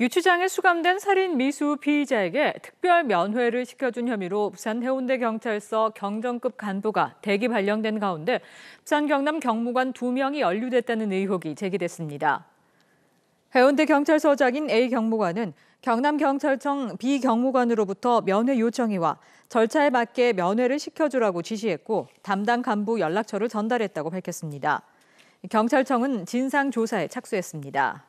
유치장에 수감된 살인 미수 피의자에게 특별 면회를 시켜준 혐의로 부산 해운대 경찰서 경정급 간부가 대기 발령된 가운데 부산 경남 경무관 2명이 연루됐다는 의혹이 제기됐습니다. 해운대 경찰서장인 A 경무관은 경남경찰청 B 경무관으로부터 면회 요청이 와 절차에 맞게 면회를 시켜주라고 지시했고 담당 간부 연락처를 전달했다고 밝혔습니다. 경찰청은 진상조사에 착수했습니다.